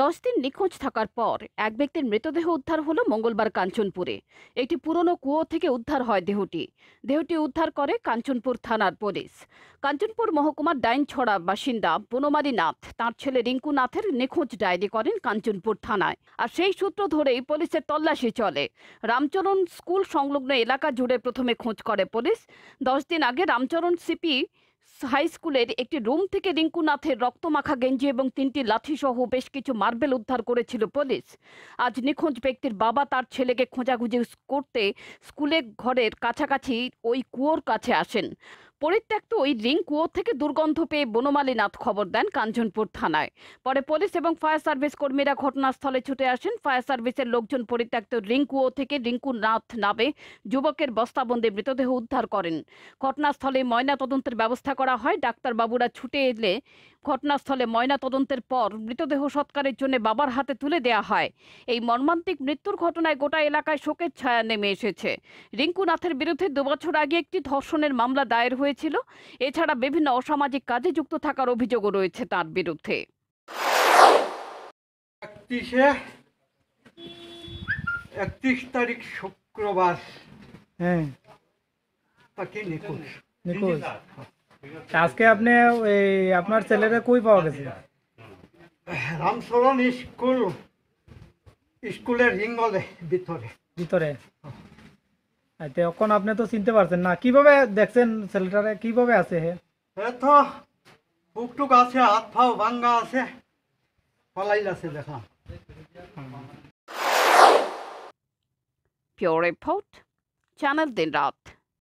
দশ দিন নিখোঁজ থাকার পর এক ব্যক্তির মৃতদেহ উদ্ধার হলো মঙ্গলবার কাঞ্চনপুরে একটি পুরনো কুয়ো থেকে উদ্ধার হয় দেহটি দেহটি উদ্ধার করে কাঞ্চনপুর থানার পুলিশ কাঞ্চনপুর মহকুমার ডাইনছড়া বাসিন্দা বনমালী নাথ তাঁর ছেলে রিঙ্কু নাথের নিখোঁজ ডায়েরি করেন কাঞ্চনপুর থানায় আর সেই সূত্র ধরেই পুলিশের তল্লাশি চলে রামচরণ স্কুল সংলগ্ন এলাকা জুড়ে প্রথমে খোঁজ করে পুলিশ দশ দিন আগে রামচরণ সিপি হাই স্কুলের একটি রুম থেকে রিঙ্কুনাথের রক্তমাখা গেঞ্জি এবং তিনটি লাঠিসহ বেশ কিছু মার্বেল উদ্ধার করেছিল পুলিশ আজ নিখোঁজ ব্যক্তির বাবা তার ছেলেকে খোঁজাখুঁজি করতে স্কুলের ঘরের কাছাকাছি ওই কুয়োর কাছে আসেন পরিত্যক্ত ওই রিং কুয়ো থেকে দুর্গন্ধ পেয়ে বনমালীনাথ খবর দেন কাঞ্চনপুর থানায় পরে পুলিশ এবং ফায়ার সার্ভিস কর্মীরা ঘটনাস্থলে ছুটে আসেন ফায়ার সার্ভিসের লোকজন পরিত্যক্ত রিং কুয়ো থেকে রিঙ্কুনাথ নামে যুবকের বস্তাবন্দে মৃতদেহ উদ্ধার করেন ঘটনাস্থলে ময়না তদন্তের ব্যবস্থা করা হয় ডাক্তারবাবুরা ছুটে এলে ঘটনাস্থলে ময়না তদন্তের পর মৃতদেহ সৎকারের জন্য বাবার হাতে তুলে দেয়া হয় এই মর্মান্তিক মৃত্যুর ঘটনায় গোটা এলাকায় শোকের ছায়া নেমে এসেছে রিঙ্কুনাথের বিরুদ্ধে দুবছর আগে একটি ধর্ষণের মামলা দায়ের হয়ে হয়েছিল এছাড়া বিভিন্ন অসামাজিক কাজে যুক্ত থাকার অভিযোগও রয়েছে তার বিরুদ্ধে একত্রিশ তারিখ শুক্রবার হ্যাঁ। আজকে আপনি এই আপনার ছেলেরা কই পাওয়া গেছে রামচরণ স্কুল স্কুলের রিঙ্গলে ভিতরে ভিতরে হ্যাঁ। আচ্ছা এখন আপনি তো চিনতে পারছেন না কিভাবে দেখছেন ছেলেটারে কিভাবে আছে হে তো টুকটুক আছে হাত ফাও ভাঙ্গা আছে ফলাইল আছে দেখলাম Pure Report, Channel Din Rat.